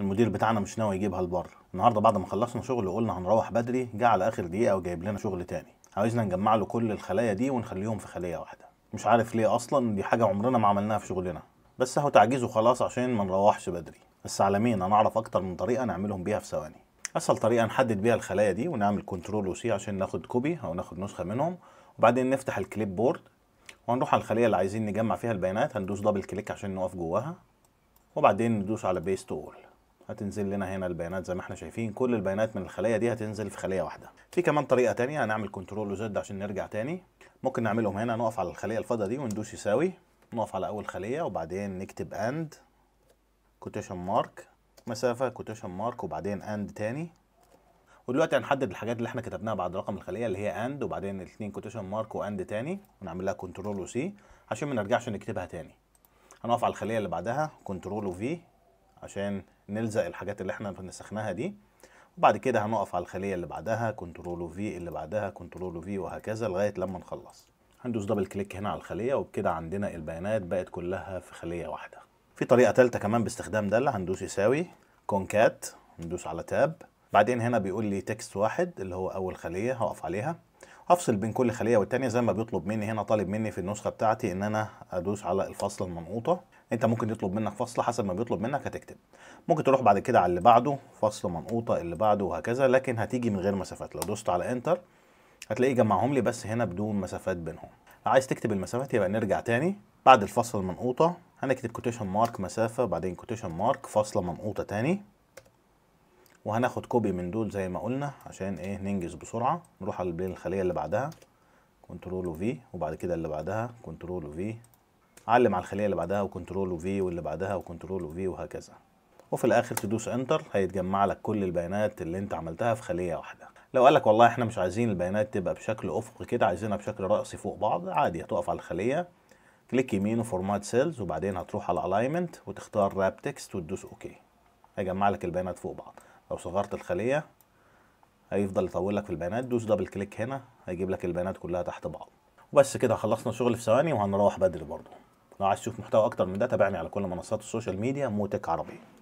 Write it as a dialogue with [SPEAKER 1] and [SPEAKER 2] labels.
[SPEAKER 1] المدير بتاعنا مش ناوي يجيبها لبره النهارده بعد ما خلصنا شغل وقلنا هنروح بدري جه على اخر دقيقه وجايب لنا شغل تاني عايزنا نجمع له كل الخلايا دي ونخليهم في خليه واحده مش عارف ليه اصلا دي حاجه عمرنا ما عملناها في شغلنا بس اهو تعجيزه خلاص عشان ما نروحش بدري بس على مين انا اعرف اكتر من طريقه نعملهم بيها في ثواني اسهل طريقه نحدد بيها الخلايا دي ونعمل كنترول وسي عشان ناخد كوبي او ناخد نسخه منهم وبعدين نفتح الكليب بورد وهنروح على الخليه اللي عايزين نجمع فيها البيانات هندوس دبل كليك عشان نقف جواها وبعدين ندوس على بيست اول هتنزل لنا هنا البيانات زي ما احنا شايفين كل البيانات من الخليه دي هتنزل في خليه واحده في كمان طريقه تانية هنعمل كنترول وزد عشان نرجع تاني ممكن نعملهم هنا نقف على الخليه الفاضيه دي وندوس يساوي نقف على اول خليه وبعدين نكتب اند كوتيشن مارك مسافه كوتيشن مارك وبعدين اند تاني ودلوقتي هنحدد الحاجات اللي احنا كتبناها بعد رقم الخليه اللي هي اند وبعدين الاثنين كوتيشن مارك واند تاني ونعمل لها كنترول وسي عشان ما نرجعش نكتبها تاني هنقف على الخليه اللي بعدها كنترول وفي عشان نلزق الحاجات اللي احنا نسخناها دي وبعد كده هنقف على الخليه اللي بعدها كنترول وفي اللي بعدها كنترول وفي وهكذا لغايه لما نخلص هندوس دبل كليك هنا على الخليه وبكده عندنا البيانات بقت كلها في خليه واحده في طريقه ثالثه كمان باستخدام ده اللي هندوس يساوي كونكات ندوس على تاب بعدين هنا بيقول لي تكست واحد اللي هو اول خليه هقف عليها هفصل بين كل خليه والتانيه زي ما بيطلب مني هنا طالب مني في النسخه بتاعتي ان انا ادوس على الفصله المنقوطه انت ممكن يطلب منك فصله حسب ما بيطلب منك هتكتب ممكن تروح بعد كده على اللي بعده فصل منقوطه اللي بعده وهكذا لكن هتيجي من غير مسافات لو دوست على انتر هتلاقيه جمعهم لي بس هنا بدون مسافات بينهم عايز تكتب المسافات يبقى نرجع تاني بعد الفصل المنقوطه هنكتب كوتيشن مارك مسافه بعدين كوتيشن مارك فصله منقوطه تاني وهناخد كوبي من دول زي ما قلنا عشان ايه ننجز بسرعه نروح على الخليه اللي بعدها كنترول وفي وبعد كده اللي بعدها كنترول وفي علم على الخليه اللي بعدها وكنترول وفي واللي بعدها وكنترول وفي وهكذا وفي الاخر تدوس انتر هيتجمع لك كل البيانات اللي انت عملتها في خليه واحده لو قالك والله احنا مش عايزين البيانات تبقى بشكل افق كده عايزينها بشكل رأسي فوق بعض عادي هتقف على الخليه كليك يمين وفورمات سيلز وبعدين هتروح على الالاينمنت وتختار راب تكست وتدوس اوكي هيجمع لك البيانات فوق بعض لو صغرت الخليه هيفضل يطول لك في البيانات دوس دبل كليك هنا هيجيب لك البيانات كلها تحت بعض وبس كده خلصنا شغل في ثواني وهنروح بدري برضه لو عايز تشوف محتوى اكتر من ده تابعني على كل منصات السوشيال ميديا موتك عربي